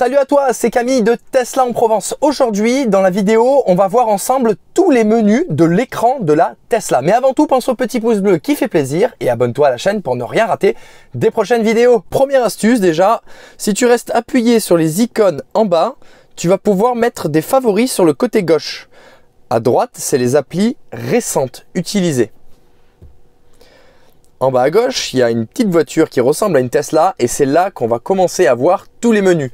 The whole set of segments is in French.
Salut à toi, c'est Camille de Tesla en Provence. Aujourd'hui, dans la vidéo, on va voir ensemble tous les menus de l'écran de la Tesla. Mais avant tout, pense au petit pouce bleu qui fait plaisir et abonne-toi à la chaîne pour ne rien rater des prochaines vidéos. Première astuce déjà, si tu restes appuyé sur les icônes en bas, tu vas pouvoir mettre des favoris sur le côté gauche. À droite, c'est les applis récentes utilisées. En bas à gauche, il y a une petite voiture qui ressemble à une Tesla et c'est là qu'on va commencer à voir tous les menus.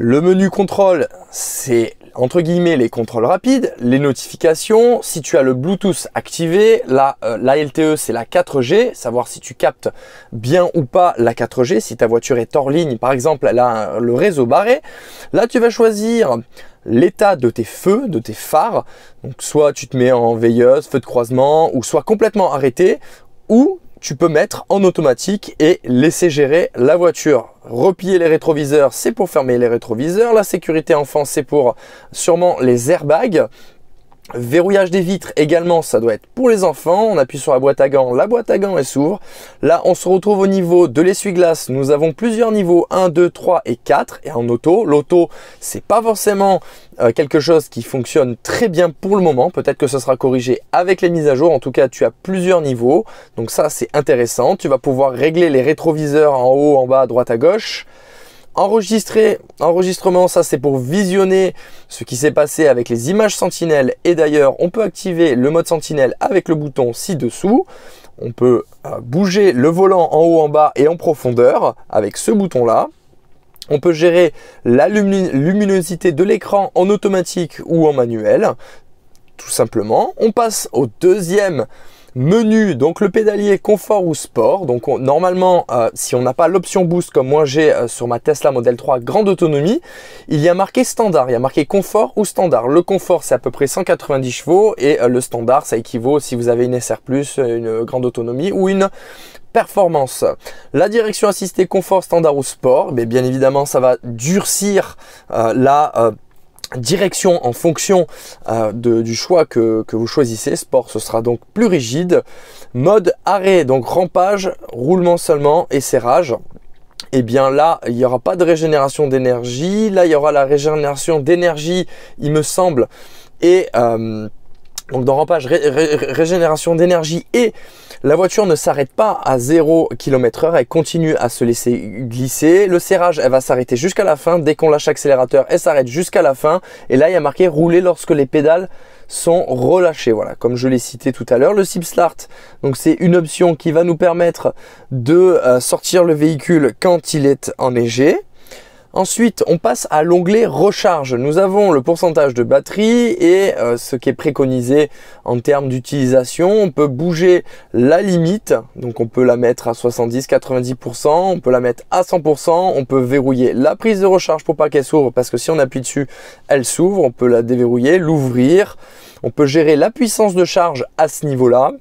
Le menu contrôle, c'est entre guillemets les contrôles rapides, les notifications, si tu as le Bluetooth activé, la, euh, la LTE c'est la 4G, savoir si tu captes bien ou pas la 4G, si ta voiture est hors ligne par exemple, elle a le réseau barré. Là tu vas choisir l'état de tes feux, de tes phares, donc soit tu te mets en veilleuse, feu de croisement, ou soit complètement arrêté, ou tu peux mettre en automatique et laisser gérer la voiture. Replier les rétroviseurs, c'est pour fermer les rétroviseurs. La sécurité enfant, c'est pour sûrement les airbags. Verrouillage des vitres également, ça doit être pour les enfants. On appuie sur la boîte à gants, la boîte à gants elle s'ouvre. Là, on se retrouve au niveau de l'essuie-glace. Nous avons plusieurs niveaux, 1, 2, 3 et 4. Et en auto, l'auto, c'est pas forcément euh, quelque chose qui fonctionne très bien pour le moment. Peut-être que ce sera corrigé avec les mises à jour. En tout cas, tu as plusieurs niveaux. Donc ça, c'est intéressant. Tu vas pouvoir régler les rétroviseurs en haut, en bas, à droite, à gauche enregistrer, enregistrement, ça c'est pour visionner ce qui s'est passé avec les images sentinelles. Et d'ailleurs, on peut activer le mode sentinelle avec le bouton ci-dessous. On peut euh, bouger le volant en haut, en bas et en profondeur avec ce bouton-là. On peut gérer la luminosité de l'écran en automatique ou en manuel, tout simplement. On passe au deuxième Menu, donc le pédalier confort ou sport. Donc normalement, euh, si on n'a pas l'option boost comme moi j'ai euh, sur ma Tesla Model 3 grande autonomie, il y a marqué standard, il y a marqué confort ou standard. Le confort c'est à peu près 190 chevaux et euh, le standard ça équivaut si vous avez une SR+, une grande autonomie ou une performance. La direction assistée confort standard ou sport, mais bien évidemment ça va durcir la direction en fonction euh, de, du choix que, que, vous choisissez. Sport, ce sera donc plus rigide. Mode arrêt, donc rampage, roulement seulement et serrage. Et eh bien là, il n'y aura pas de régénération d'énergie. Là, il y aura la régénération d'énergie, il me semble, et euh, donc dans Rampage, régénération d'énergie et la voiture ne s'arrête pas à 0 km heure, elle continue à se laisser glisser. Le serrage, elle va s'arrêter jusqu'à la fin. Dès qu'on lâche accélérateur elle s'arrête jusqu'à la fin. Et là, il y a marqué rouler lorsque les pédales sont relâchées. Voilà, comme je l'ai cité tout à l'heure. Le SIP Start, donc c'est une option qui va nous permettre de euh, sortir le véhicule quand il est enneigé. Ensuite, on passe à l'onglet recharge. Nous avons le pourcentage de batterie et euh, ce qui est préconisé en termes d'utilisation. On peut bouger la limite, donc on peut la mettre à 70-90%, on peut la mettre à 100%, on peut verrouiller la prise de recharge pour pas qu'elle s'ouvre parce que si on appuie dessus, elle s'ouvre, on peut la déverrouiller, l'ouvrir. On peut gérer la puissance de charge à ce niveau-là.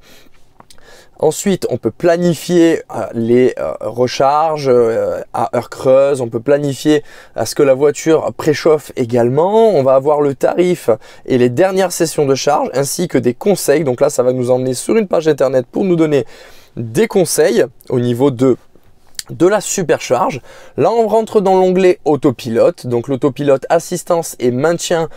Ensuite, on peut planifier euh, les euh, recharges euh, à heure creuse, on peut planifier à ce que la voiture préchauffe également, on va avoir le tarif et les dernières sessions de charge ainsi que des conseils. Donc là, ça va nous emmener sur une page internet pour nous donner des conseils au niveau de de la supercharge. Là, on rentre dans l'onglet autopilote. Donc l'autopilote assistance et maintien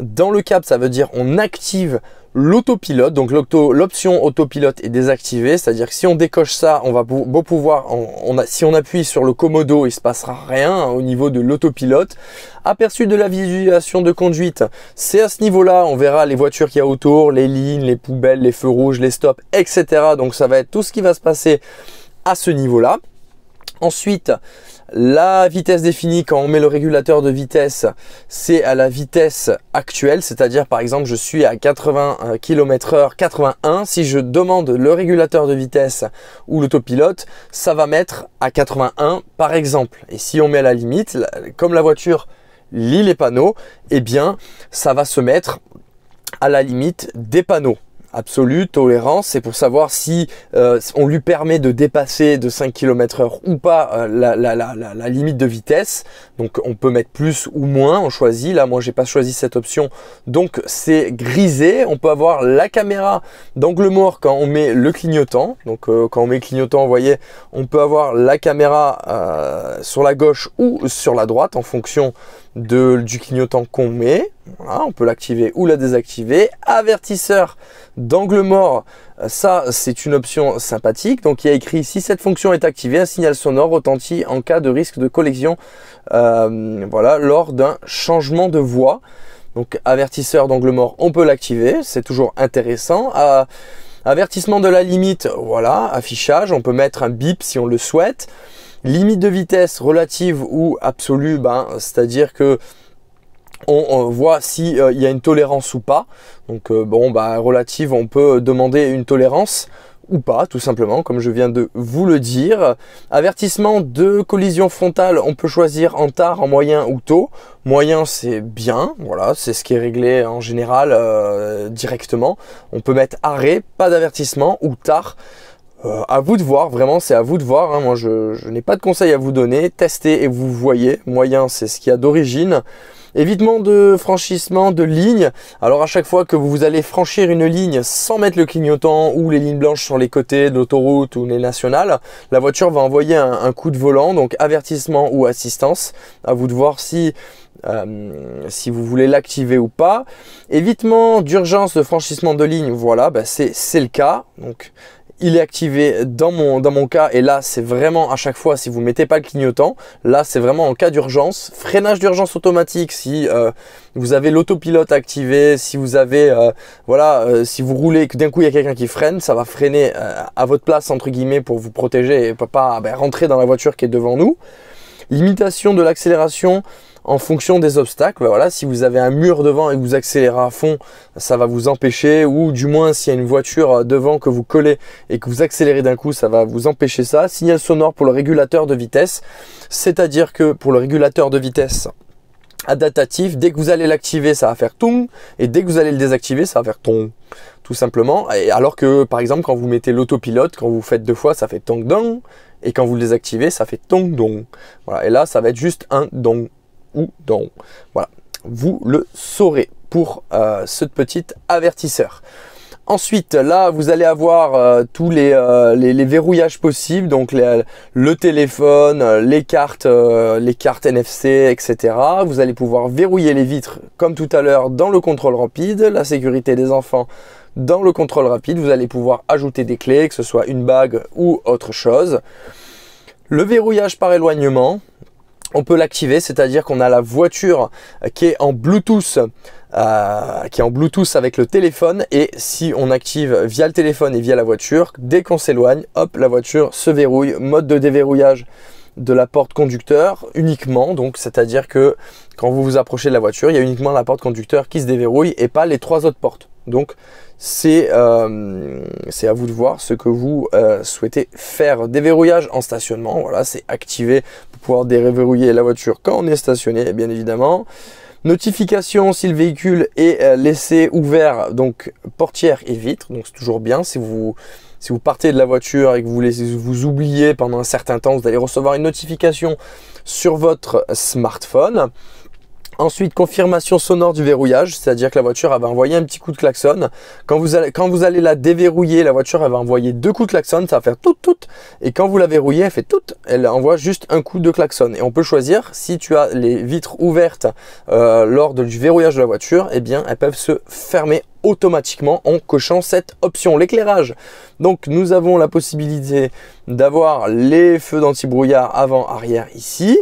dans le cap, ça veut dire on active l'autopilote. Donc l'option autopilote est désactivée, c'est-à-dire que si on décoche ça, on va beau pouvoir, on, a, si on appuie sur le commodo, il se passera rien hein, au niveau de l'autopilote. Aperçu de la visualisation de conduite, c'est à ce niveau-là, on verra les voitures qu'il y a autour, les lignes, les poubelles, les feux rouges, les stops, etc. Donc ça va être tout ce qui va se passer à ce niveau-là. Ensuite, la vitesse définie quand on met le régulateur de vitesse, c'est à la vitesse actuelle, c'est-à-dire par exemple je suis à 80 km h 81, si je demande le régulateur de vitesse ou l'autopilote, ça va mettre à 81 par exemple. Et si on met à la limite, comme la voiture lit les panneaux, eh bien ça va se mettre à la limite des panneaux absolue, tolérance, c'est pour savoir si euh, on lui permet de dépasser de 5 km heure ou pas euh, la, limite de vitesse. Donc on peut mettre plus ou moins, on choisit. Là, moi, j'ai pas choisi cette option. Donc c'est grisé. On peut avoir la caméra d'angle mort quand on met le clignotant. Donc euh, quand on met le clignotant, vous voyez, on peut avoir la caméra sur la gauche ou sur la droite en fonction de, du clignotant qu'on met. on peut l'activer ou la désactiver. Avertisseur d'angle mort, euh, ça c'est une option sympathique. Donc il y a écrit si cette fonction est activée, un signal sonore retentit en cas de risque de collection euh, voilà, lors d'un changement de voie. Donc avertisseur d'angle mort, on peut l'activer, c'est toujours intéressant. avertissement de la limite, voilà, affichage, on peut mettre un bip si on le souhaite. Limite de vitesse relative ou absolue, ben, c'est-à-dire que on voit s'il euh, il y a une tolérance ou pas. Donc euh, bon, bah, relative, on peut demander une tolérance ou pas, tout simplement, comme je viens de vous le dire. Avertissement de collision frontale, on peut choisir en tard, en moyen ou tôt. Moyen, c'est bien, voilà, c'est ce qui est réglé en général euh, directement. On peut mettre arrêt, pas d'avertissement ou tard. Euh, à vous de voir, vraiment, c'est à vous de voir. Hein. Moi, je, n'ai pas de conseils à vous donner. Testez et vous voyez. Moyen, c'est ce qu'il y a d'origine. Évitement de franchissement de ligne, Alors à chaque fois que vous allez franchir une ligne sans mettre le clignotant ou les lignes blanches sur les côtés de l'autoroute ou les nationales, la voiture va envoyer un, coup de volant, donc avertissement ou assistance. À vous de voir si euh, si vous voulez l'activer ou pas. Évitement d'urgence de franchissement de ligne, voilà, bah c'est le cas. Donc il est activé dans mon, dans mon cas et là c'est vraiment à chaque fois si vous mettez pas le clignotant là c'est vraiment en cas d'urgence freinage d'urgence automatique si euh, vous avez l'autopilote activé si vous avez euh, voilà euh, si vous roulez et que d'un coup il y a quelqu'un qui freine ça va freiner à votre place entre guillemets pour vous protéger et pas, pas ben, rentrer dans la voiture qui est devant nous limitation de l'accélération en fonction des obstacles. Ben voilà, si vous avez un mur devant et que vous accélérez à fond, ça va vous empêcher. Ou du moins, s'il y a une voiture euh, devant que vous collez et que vous accélérez d'un coup, ça va vous empêcher ça. Signal sonore pour le régulateur de vitesse. C'est-à-dire que pour le régulateur de vitesse, adaptatif. Dès que vous allez l'activer, ça va faire tong, et dès que vous allez le désactiver, ça va faire tong, tout simplement. alors que, par exemple, quand vous mettez l'autopilote, quand vous faites deux fois, ça fait tong dong, et quand vous le désactivez, ça fait tong dong. Voilà, et là, ça va être juste un dong ou Voilà, vous le saurez pour euh, ce petit avertisseur. Ensuite, là, vous allez avoir euh, tous euh, les, verrouillages possibles, donc le téléphone, les cartes, les cartes NFC, etc. Vous allez pouvoir verrouiller les vitres, comme tout à l'heure, dans le contrôle rapide, la sécurité des enfants dans le contrôle rapide. Vous allez pouvoir ajouter des clés, que ce soit une bague ou autre chose. Le verrouillage par éloignement, on peut l'activer, c'est-à-dire qu'on a la voiture euh, qui est en Bluetooth, euh, qui est en Bluetooth avec le téléphone, et si on active via le téléphone et via la voiture, dès qu'on s'éloigne, hop, la voiture se verrouille, mode de déverrouillage de la porte conducteur uniquement, donc c'est-à-dire que quand vous vous approchez de la voiture, il y a uniquement la porte conducteur qui se déverrouille et pas les trois autres portes. Donc c'est euh, à vous de voir ce que vous souhaitez faire. Déverrouillage en stationnement, voilà, c'est activé pouvoir déverrouiller la voiture quand on est stationné, bien évidemment. Notification si le véhicule est euh, laissé ouvert, donc portière et vitre, donc c'est toujours bien. Si vous, si vous partez de la voiture et que vous laissez, vous oubliez pendant un certain temps, vous allez recevoir une notification sur votre smartphone. Ensuite, confirmation sonore du verrouillage, c'est-à-dire que la voiture avait va envoyer un petit coup de klaxon. Quand vous, allez, quand vous allez la déverrouiller, la voiture elle va envoyer deux coups de klaxon, ça va faire tout tout. Et quand vous la verrouillez, elle fait tout. Elle envoie juste un coup de klaxon. Et on peut choisir si tu as les vitres ouvertes euh, lors du verrouillage de la voiture, eh bien elles peuvent se fermer automatiquement en cochant cette option, l'éclairage. Donc nous avons la possibilité d'avoir les feux d'antibrouillard avant, arrière ici.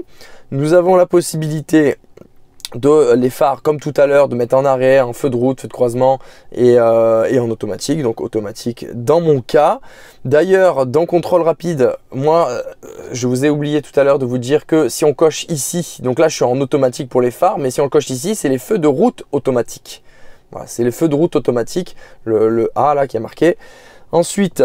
Nous avons la possibilité de euh, les phares comme tout à l'heure de mettre en arrêt un feu de route, feu de croisement euh, et, en automatique donc automatique dans mon cas d'ailleurs dans contrôle rapide moi euh, je vous ai oublié tout à l'heure de vous dire que si on coche ici donc là je suis en automatique pour les phares mais si on coche ici c'est les feux de route automatique voilà, c'est les feux de route automatique le, le A là qui est marqué ensuite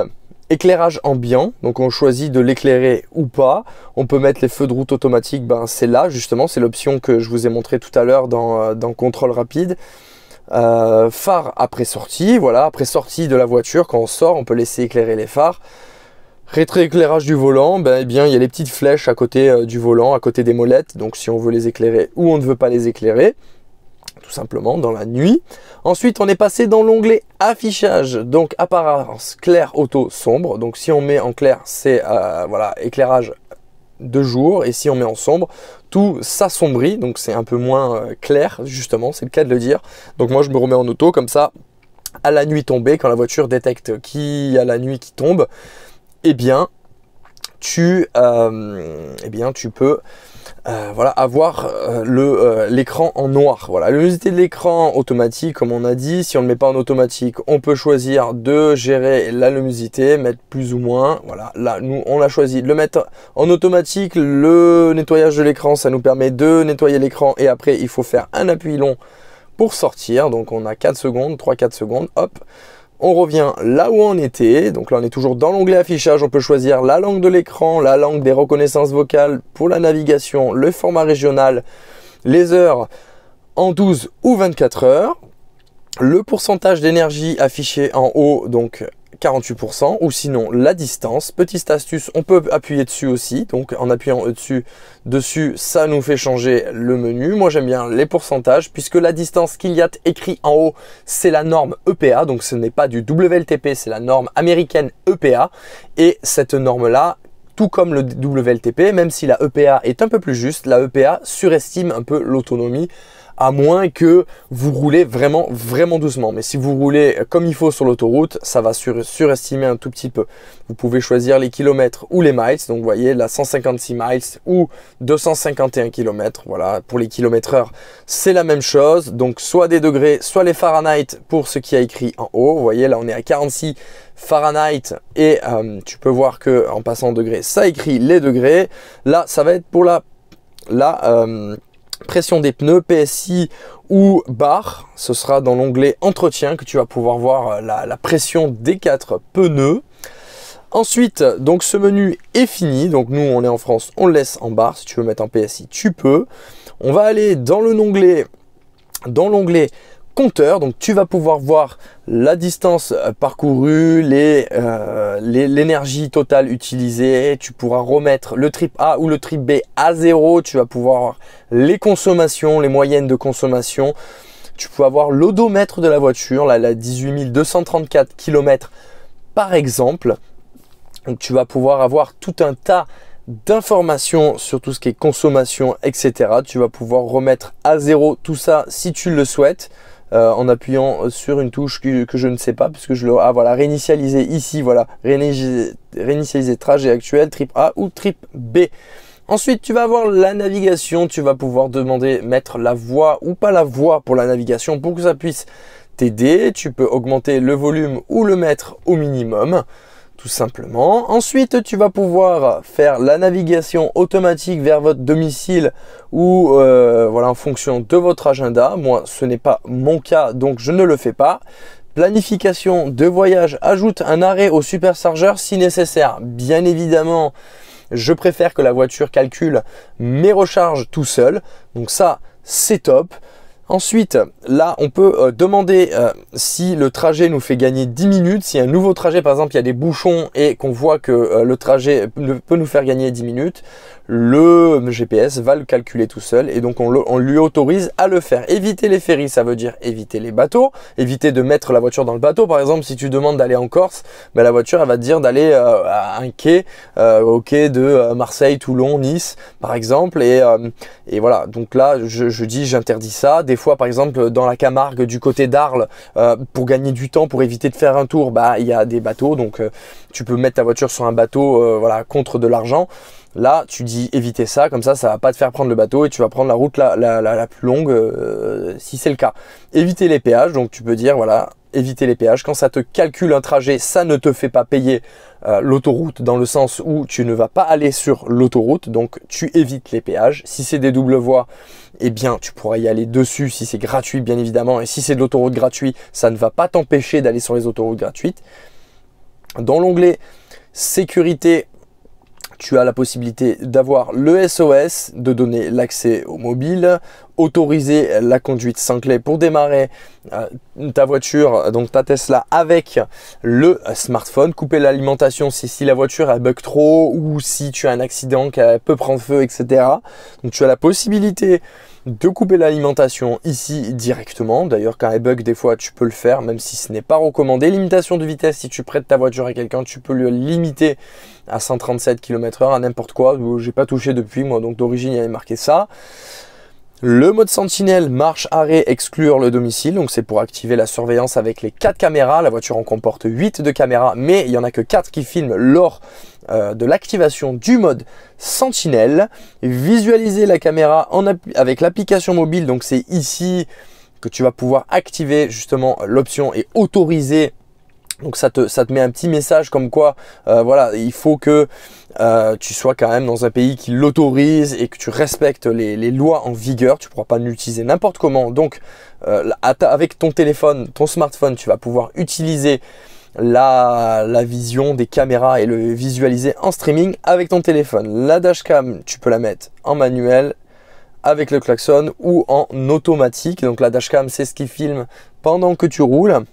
éclairage ambiant, donc on choisit de l'éclairer ou pas. On peut mettre les feux de route automatiques, ben, c'est là justement, c'est l'option que je vous ai montré tout à l'heure dans, euh, dans, contrôle rapide. Euh, phare après sortie, voilà, après sortie de la voiture, quand on sort, on peut laisser éclairer les phares. éclairage du volant, ben, eh bien, il y a les petites flèches à côté euh, du volant, à côté des molettes, donc si on veut les éclairer ou on ne veut pas les éclairer tout simplement dans la nuit. Ensuite, on est passé dans l'onglet affichage, donc apparence clair, auto, sombre. Donc si on met en clair, c'est euh, voilà éclairage de jour et si on met en sombre, tout s'assombrit, donc c'est un peu moins euh, clair justement, c'est le cas de le dire. Donc moi je me remets en auto comme ça, à la nuit tombée, quand la voiture détecte qui a la nuit qui tombe, et eh bien tu, euh, eh bien, tu peux euh, voilà, avoir euh, l'écran en noir. Voilà, la luminosité de l'écran automatique, comme on a dit, si on ne met pas en automatique, on peut choisir de gérer la luminosité, mettre plus ou moins. Voilà, là nous on l'a choisi de le mettre en automatique. Le nettoyage de l'écran, ça nous permet de nettoyer l'écran et après il faut faire un appui long pour sortir. Donc on a 4 secondes, 3-4 secondes, hop on revient là où on était. Donc là, on est toujours dans l'onglet affichage. On peut choisir la langue de l'écran, la langue des reconnaissances vocales pour la navigation, le format régional, les heures en 12 ou 24 heures. Le pourcentage d'énergie affiché en haut, donc 48% ou sinon la distance. Petite astuce, on peut appuyer dessus aussi. Donc en appuyant euh, dessus, dessus ça nous fait changer le menu. Moi j'aime bien les pourcentages puisque la distance qu'il y a écrit en haut, c'est la norme EPA. Donc ce n'est pas du WLTP, c'est la norme américaine EPA. Et cette norme-là, tout comme le WLTP, même si la EPA est un peu plus juste, la EPA surestime un peu l'autonomie à moins que vous roulez vraiment, vraiment doucement. Mais si vous roulez comme il faut sur l'autoroute, ça va surestimer un tout petit peu. Vous pouvez choisir les kilomètres ou les miles. Donc, vous voyez, la 156 miles ou 251 km. Voilà, pour les kilomètres heure, c'est la même chose. Donc, soit des degrés, soit les Fahrenheit pour ce qui a écrit en haut. Vous voyez, là, on est à 46 Fahrenheit et euh, tu peux voir que en passant en degrés, ça écrit les degrés. Là, ça va être pour la, la euh, pression des pneus, PSI ou bar Ce sera dans l'onglet entretien que tu vas pouvoir voir euh, la, pression des quatre pneus. Ensuite, donc ce menu est fini. Donc nous, on est en France, on le laisse en barre. Si tu veux mettre en PSI, tu peux. On va aller dans le dans l'onglet compteur. Donc tu vas pouvoir voir la distance euh, parcourue, euh, l'énergie totale utilisée. Tu pourras remettre le trip A ou le trip B à zéro. Tu vas pouvoir voir les consommations, les moyennes de consommation. Tu peux avoir l'odomètre de la voiture, là, la 18 234 km par exemple. Donc tu vas pouvoir avoir tout un tas d'informations sur tout ce qui est consommation, etc. Tu vas pouvoir remettre à zéro tout ça si tu le souhaites. Euh, en appuyant sur une touche que, je ne sais pas puisque je le ah, voilà réinitialiser ici voilà réinitialiser, trajet actuel trip A ou trip B. Ensuite, tu vas avoir la navigation, tu vas pouvoir demander mettre la voix ou pas la voix pour la navigation pour que ça puisse t'aider. Tu peux augmenter le volume ou le mettre au minimum simplement. Ensuite, tu vas pouvoir faire la navigation automatique vers votre domicile ou euh, voilà en fonction de votre agenda. Moi, ce n'est pas mon cas, donc je ne le fais pas. Planification de voyage, ajoute un arrêt au superchargeur si nécessaire. Bien évidemment, je préfère que la voiture calcule mes recharges tout seul. Donc ça, c'est top. Ensuite, là, on peut euh, demander euh, si le trajet nous fait gagner 10 minutes. Si un nouveau trajet, par exemple, il y a des bouchons et qu'on voit que euh, le trajet peut nous faire gagner 10 minutes, le GPS va le calculer tout seul et donc on, lui autorise à le faire. Éviter les ferries, ça veut dire éviter les bateaux, éviter de mettre la voiture dans le bateau. Par exemple, si tu demandes d'aller en Corse, ben, la voiture, elle va te dire d'aller à un quai, au quai de Marseille, Toulon, Nice, par exemple. Et, et voilà, donc là, je, dis, j'interdis ça fois, par exemple, dans la Camargue, du côté d'Arles, euh, pour gagner du temps, pour éviter de faire un tour, bah, il y a des bateaux. Donc, euh, tu peux mettre ta voiture sur un bateau, euh, voilà, contre de l'argent. Là, tu dis éviter ça, comme ça, ça va pas te faire prendre le bateau et tu vas prendre la route la, la, la plus longue, si c'est le cas. Éviter les péages, donc tu peux dire, voilà, éviter les péages. Quand ça te calcule un trajet, ça ne te fait pas payer euh, l'autoroute dans le sens où tu ne vas pas aller sur l'autoroute, donc tu évites les péages. Si c'est des doubles voies, et eh bien tu pourras y aller dessus si c'est gratuit bien évidemment, et si c'est de l'autoroute gratuite, ça ne va pas t'empêcher d'aller sur les autoroutes gratuites. Dans l'onglet sécurité tu as la possibilité d'avoir le SOS, de donner l'accès au mobile, autoriser la conduite sans clé pour démarrer euh, ta voiture, donc ta Tesla avec le smartphone, couper l'alimentation si, si la voiture elle bug trop ou si tu as un accident qu'elle peut prendre feu, etc. Donc tu as la possibilité de couper l'alimentation ici directement. D'ailleurs, quand il bug, des fois, tu peux le faire, même si ce n'est pas recommandé. Limitation de vitesse, si tu prêtes ta voiture à quelqu'un, tu peux le limiter à 137 km/h, à n'importe quoi. Euh, j'ai pas touché depuis, moi, donc d'origine, il y avait marqué ça. Le mode sentinelle, marche, arrêt, exclure le domicile. Donc c'est pour activer la surveillance avec les 4 caméras. La voiture en comporte 8 de caméras, mais il n'y en a que 4 qui filment lors euh, de l'activation du mode sentinelle. Visualiser la caméra en avec l'application mobile. Donc c'est ici que tu vas pouvoir activer justement l'option et autoriser donc ça te, ça te met un petit message comme quoi, euh, voilà, il faut que euh, tu sois quand même dans un pays qui l'autorise et que tu respectes les, lois en vigueur. Tu ne pourras pas l'utiliser n'importe comment. Donc euh, avec ton téléphone, ton smartphone, tu vas pouvoir utiliser la, la, vision des caméras et le visualiser en streaming avec ton téléphone. La dashcam, tu peux la mettre en manuel avec le klaxon ou en automatique. Donc la dashcam, c'est ce qui filme pendant que tu roules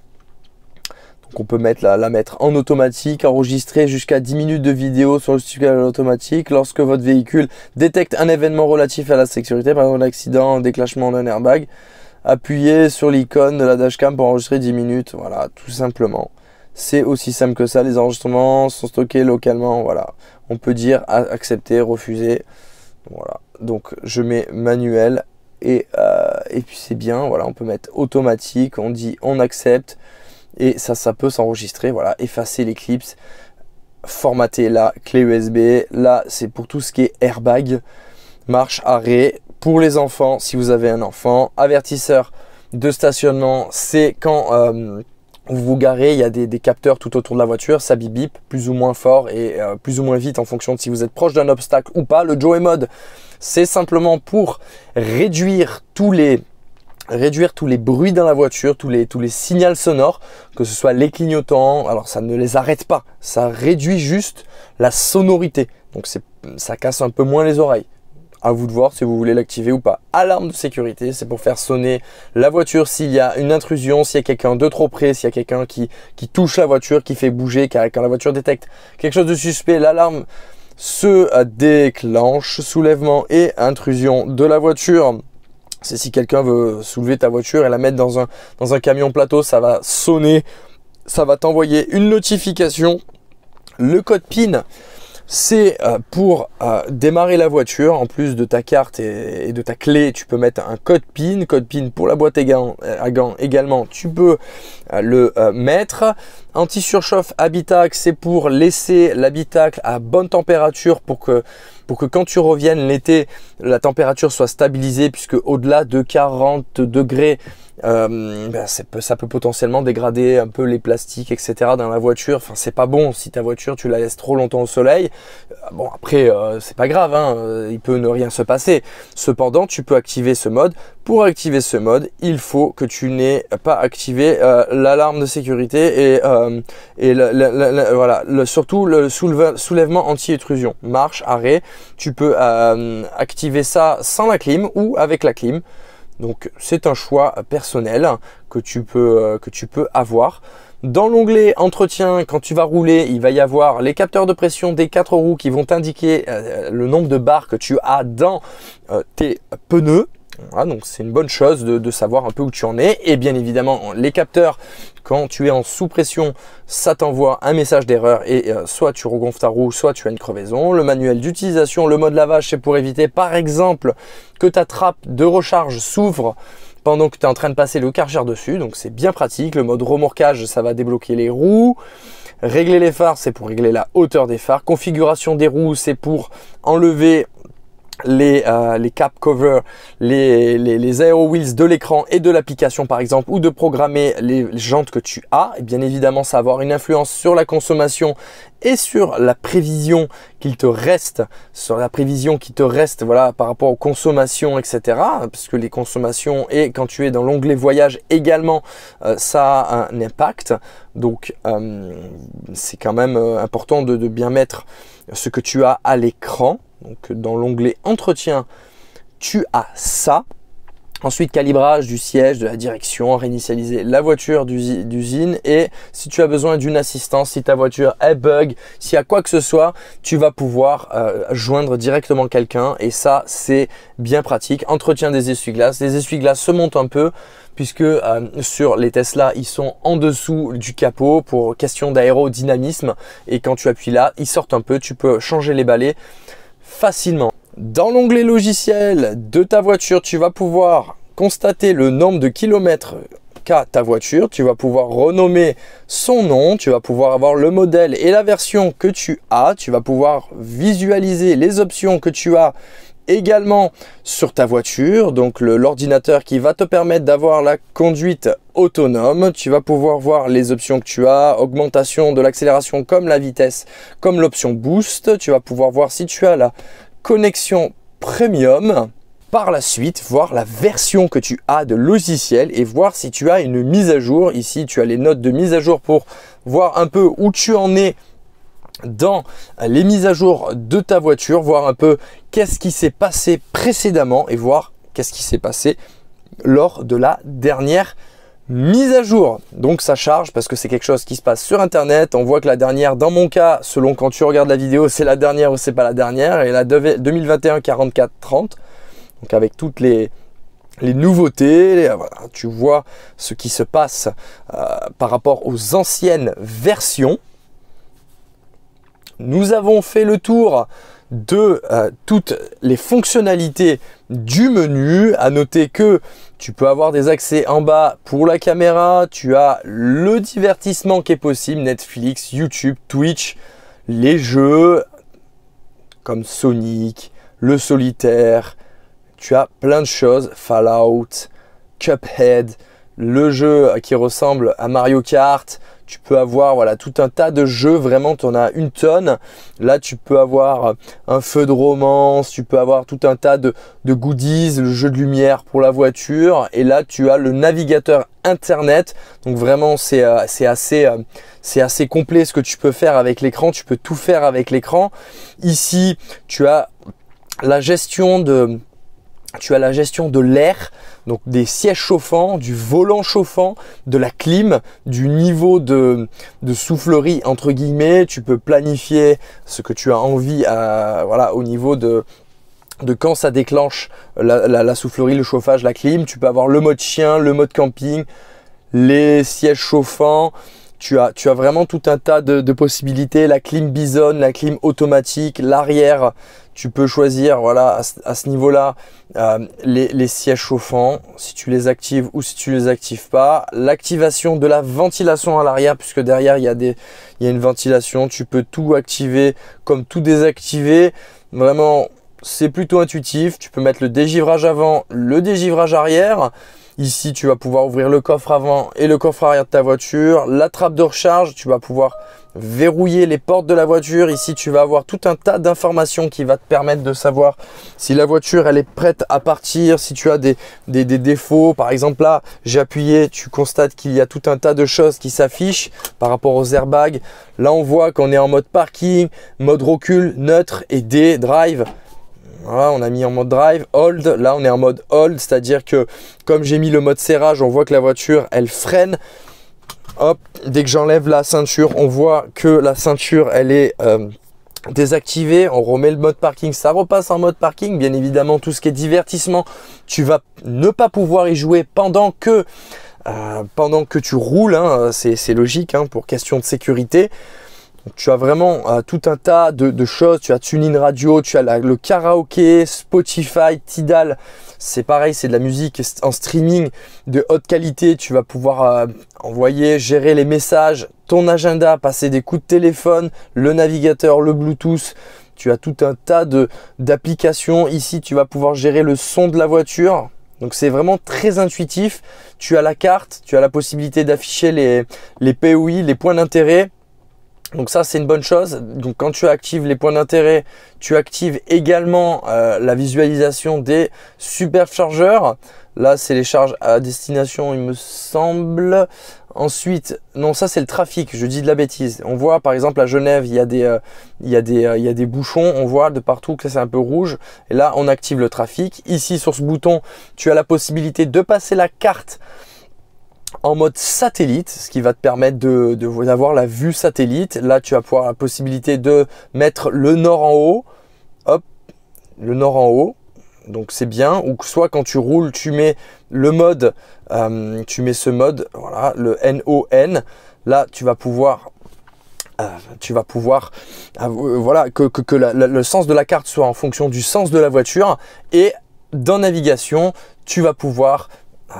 on peut mettre la mettre en automatique, enregistrer jusqu'à 10 minutes de vidéo sur le système automatique. Lorsque votre véhicule détecte un événement relatif à la sécurité, par exemple un accident, un déclenchement d'un airbag, appuyez sur l'icône de la dashcam pour enregistrer 10 minutes. Voilà, tout simplement. C'est aussi simple que ça, les enregistrements sont stockés localement, voilà. On peut dire accepter, refuser, voilà. Donc je mets manuel et, euh, et puis c'est bien, voilà, on peut mettre automatique, on dit on accepte, et ça, ça peut s'enregistrer. Voilà, effacer l'éclipse, formater la clé USB. Là, c'est pour tout ce qui est airbag, marche, arrêt. Pour les enfants, si vous avez un enfant, avertisseur de stationnement, c'est quand euh, vous vous garez, il y a des, capteurs tout autour de la voiture, ça bip bip, plus ou moins fort et euh, plus ou moins vite en fonction de si vous êtes proche d'un obstacle ou pas. Le Joey Mode, c'est simplement pour réduire tous les réduire tous les bruits dans la voiture, tous les, tous les signaux sonores, que ce soit les clignotants, alors ça ne les arrête pas, ça réduit juste la sonorité. Donc ça casse un peu moins les oreilles. À vous de voir si vous voulez l'activer ou pas. Alarme de sécurité, c'est pour faire sonner la voiture s'il y a une intrusion, s'il y a quelqu'un de trop près, s'il y a quelqu'un qui, qui touche la voiture, qui fait bouger, quand la voiture détecte quelque chose de suspect, l'alarme se déclenche. Soulèvement et intrusion de la voiture c'est si quelqu'un veut soulever ta voiture et la mettre dans un, dans un camion plateau, ça va sonner, ça va t'envoyer une notification, le code PIN c'est euh, pour euh, démarrer la voiture. En plus de ta carte et de ta clé, tu peux mettre un code PIN. Code PIN pour la boîte euh, à gants également, tu peux le mettre. Anti-surchauffe habitacle, c'est pour laisser l'habitacle à bonne température pour que, pour que quand tu reviennes l'été, la température soit stabilisée puisque au-delà de 40 degrés, euh, ben ça, peut, ça, peut, potentiellement dégrader un peu les plastiques, etc. dans la voiture. Enfin, c'est pas bon si ta voiture tu la laisses trop longtemps au soleil. Euh, bon, après, euh, c'est pas grave, hein, euh, il peut ne rien se passer. Cependant, tu peux activer ce mode. Pour activer ce mode, il faut que tu n'aies pas activé l'alarme de sécurité et, et voilà, surtout le soulèvement anti-étrusion. Marche, arrêt, tu peux activer ça sans la clim ou avec la clim. Donc c'est un choix personnel que tu peux, euh, que tu peux avoir. Dans l'onglet entretien, quand tu vas rouler, il va y avoir les capteurs de pression des quatre roues qui vont t'indiquer euh, le nombre de barres que tu as dans euh, tes pneus donc c'est une bonne chose de, savoir un peu où tu en es. Et bien évidemment, les capteurs, quand tu es en sous-pression, ça t'envoie un message d'erreur et euh, soit tu regonfles ta roue, soit tu as une crevaison. Le manuel d'utilisation, le mode lavage, c'est pour éviter par exemple que ta trappe de recharge s'ouvre pendant que tu es en train de passer le cargère dessus. Donc c'est bien pratique. Le mode remorquage, ça va débloquer les roues. Régler les phares, c'est pour régler la hauteur des phares. Configuration des roues, c'est pour enlever euh, les, cap covers, les, les, aero wheels de l'écran et de l'application par exemple, ou de programmer les jantes que tu as, et bien évidemment ça va avoir une influence sur la consommation et sur la prévision qu'il te reste, sur la prévision qui te reste par rapport aux consommations, etc. Parce que les consommations et quand tu es dans l'onglet voyage également, euh, ça a un impact. Donc euh, c'est quand même important de bien mettre ce que tu as à l'écran. Donc dans l'onglet entretien, tu as ça. Ensuite, calibrage du siège, de la direction, réinitialiser la voiture d'usine et si tu as besoin d'une assistance, si ta voiture est bug, s'il y a quoi que ce soit, tu vas pouvoir euh, joindre directement quelqu'un et ça, c'est bien pratique. Entretien des essuie-glaces. Les essuie-glaces se montent un peu puisque euh, sur les Tesla, ils sont en dessous du capot pour question d'aérodynamisme et quand tu appuies là, ils sortent un peu, tu peux changer les balais facilement. Dans l'onglet logiciel de ta voiture, tu vas pouvoir constater le nombre de kilomètres qu'a ta voiture. Tu vas pouvoir renommer son nom, tu vas pouvoir avoir le modèle et la version que tu as. Tu vas pouvoir visualiser les options que tu as également sur ta voiture, donc l'ordinateur qui va te permettre d'avoir la conduite autonome. Tu vas pouvoir voir les options que tu as, augmentation de l'accélération comme la vitesse, comme l'option boost. Tu vas pouvoir voir si tu as la connexion premium par la suite voir la version que tu as de logiciel et voir si tu as une mise à jour. Ici, tu as les notes de mise à jour pour voir un peu où tu en es dans les mises à jour de ta voiture, voir un peu qu'est-ce qui s'est passé précédemment et voir qu'est-ce qui s'est passé lors de la dernière mise à jour. Donc ça charge parce que c'est quelque chose qui se passe sur internet. On voit que la dernière, dans mon cas, selon quand tu regardes la vidéo, c'est la dernière ou c'est pas la dernière. Et la 2021 44 30. Donc avec toutes les, nouveautés, euh, tu vois ce qui se passe euh, par rapport aux anciennes versions nous avons fait le tour de euh, toutes les fonctionnalités du menu. À noter que tu peux avoir des accès en bas pour la caméra, tu as le divertissement qui est possible, Netflix, YouTube, Twitch, les jeux comme Sonic, le solitaire, tu as plein de choses, Fallout, Cuphead, le jeu qui ressemble à Mario Kart, tu peux avoir voilà tout un tas de jeux, vraiment tu en as une tonne. Là tu peux avoir un feu de romance, tu peux avoir tout un tas de, goodies, le jeu de lumière pour la voiture, et là tu as le navigateur internet. Donc vraiment c'est euh, assez, euh, assez complet ce que tu peux faire avec l'écran, tu peux tout faire avec l'écran. Ici tu as la gestion de tu as la gestion de l'air, donc des sièges chauffants, du volant chauffant, de la clim, du niveau de, soufflerie entre guillemets. Tu peux planifier ce que tu as envie à, voilà, au niveau de, de quand ça déclenche la, la, soufflerie, le chauffage, la clim. Tu peux avoir le mode chien, le mode camping, les sièges chauffants, tu as, vraiment tout un tas de, possibilités, la clim bison, la clim automatique, l'arrière, tu peux choisir voilà, à, ce, niveau-là euh, les, sièges chauffants, si tu les actives ou si tu les actives pas. L'activation de la ventilation à l'arrière, puisque derrière il y, il y a une ventilation, tu peux tout activer comme tout désactiver. Vraiment, c'est plutôt intuitif. Tu peux mettre le dégivrage avant, le dégivrage arrière. Ici, tu vas pouvoir ouvrir le coffre avant et le coffre arrière de ta voiture. La trappe de recharge, tu vas pouvoir verrouiller les portes de la voiture. Ici, tu vas avoir tout un tas d'informations qui va te permettre de savoir si la voiture, elle est prête à partir, si tu as des, défauts. Par exemple, là, j'ai appuyé, tu constates qu'il y a tout un tas de choses qui s'affichent par rapport aux airbags. Là, on voit qu'on est en mode parking, mode recul, neutre et D, drive on a mis en mode drive, hold. Là, on est en mode hold, c'est-à-dire que comme j'ai mis le mode serrage, on voit que la voiture, elle freine. Hop, dès que j'enlève la ceinture, on voit que la ceinture, elle est euh, désactivée. On remet le mode parking, ça repasse en mode parking. Bien évidemment, tout ce qui est divertissement, tu vas ne pas pouvoir y jouer pendant que, euh, pendant que tu roules. Hein. c'est logique hein, pour question de sécurité tu as vraiment euh, tout un tas de, choses. Tu as TuneIn Radio, tu as le karaoké, Spotify, Tidal. C'est pareil, c'est de la musique en streaming de haute qualité. Tu vas pouvoir euh, envoyer, gérer les messages, ton agenda, passer des coups de téléphone, le navigateur, le Bluetooth. Tu as tout un tas d'applications. Ici, tu vas pouvoir gérer le son de la voiture. Donc c'est vraiment très intuitif. Tu as la carte, tu as la possibilité d'afficher les, les POI, les points d'intérêt. Donc ça, c'est une bonne chose. Donc quand tu actives les points d'intérêt, tu actives également euh, la visualisation des superchargeurs. Là, c'est les charges à destination, il me semble. Ensuite, non, ça c'est le trafic, je dis de la bêtise. On voit par exemple à Genève, il y a des, euh, il y a des, euh, il y a des bouchons, on voit de partout que c'est un peu rouge. Et là, on active le trafic. Ici, sur ce bouton, tu as la possibilité de passer la carte en mode satellite, ce qui va te permettre de, d'avoir la vue satellite. Là, tu vas pouvoir la possibilité de mettre le nord en haut, hop, le nord en haut. Donc c'est bien, ou soit quand tu roules, tu mets le mode, euh, tu mets ce mode, voilà, le NON. Là, tu vas pouvoir euh, tu vas pouvoir euh, voilà que, le sens de la carte soit en fonction du sens de la voiture et dans navigation tu vas pouvoir euh,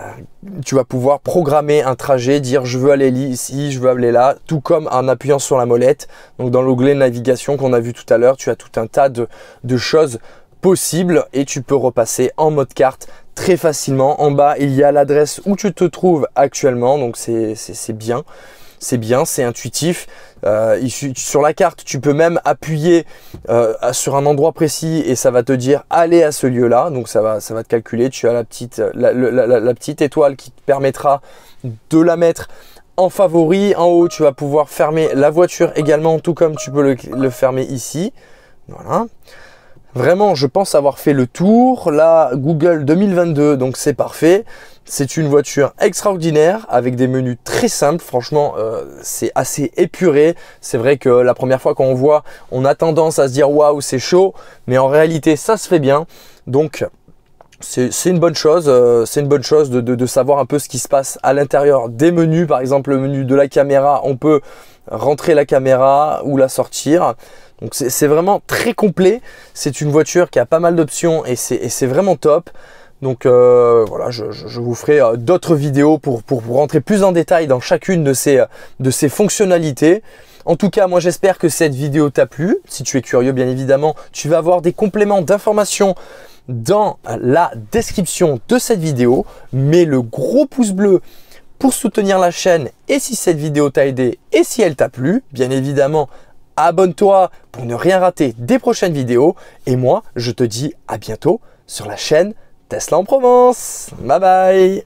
tu vas pouvoir programmer un trajet, dire je veux aller ici, je veux aller là, tout comme en appuyant sur la molette. Donc dans l'onglet navigation qu'on a vu tout à l'heure, tu as tout un tas de, choses possibles et tu peux repasser en mode carte très facilement. En bas, il y a l'adresse où tu te trouves actuellement, donc c'est bien c'est bien, c'est intuitif. Euh, sur la carte, tu peux même appuyer euh, sur un endroit précis et ça va te dire allez à ce lieu-là. Donc ça va, ça va te calculer. Tu as la petite, la, petite étoile qui te permettra de la mettre en favori. En haut, tu vas pouvoir fermer la voiture également, tout comme tu peux le, le fermer ici. Voilà. Vraiment, je pense avoir fait le tour. La Google 2022, donc c'est parfait. C'est une voiture extraordinaire avec des menus très simples. Franchement, euh, c'est assez épuré. C'est vrai que la première fois qu'on voit, on a tendance à se dire waouh, c'est chaud. Mais en réalité, ça se fait bien. Donc, c'est une bonne chose, c'est une bonne chose euh, de, savoir un peu ce qui se passe à l'intérieur des menus. Par exemple, le menu de la caméra, on peut rentrer la caméra ou la sortir. Donc c'est vraiment très complet. C'est une voiture qui a pas mal d'options et c'est vraiment top. Donc euh, voilà, je, vous ferai euh, d'autres vidéos pour, pour, rentrer plus en détail dans chacune de ces, euh, de ces fonctionnalités. En tout cas, moi j'espère que cette vidéo t'a plu. Si tu es curieux, bien évidemment, tu vas avoir des compléments d'informations dans la description de cette vidéo. Mets le gros pouce bleu pour soutenir la chaîne et si cette vidéo t'a aidé et si elle t'a plu, bien évidemment, abonne-toi pour ne rien rater des prochaines vidéos. Et moi, je te dis à bientôt sur la chaîne Tesla en Provence. Bye bye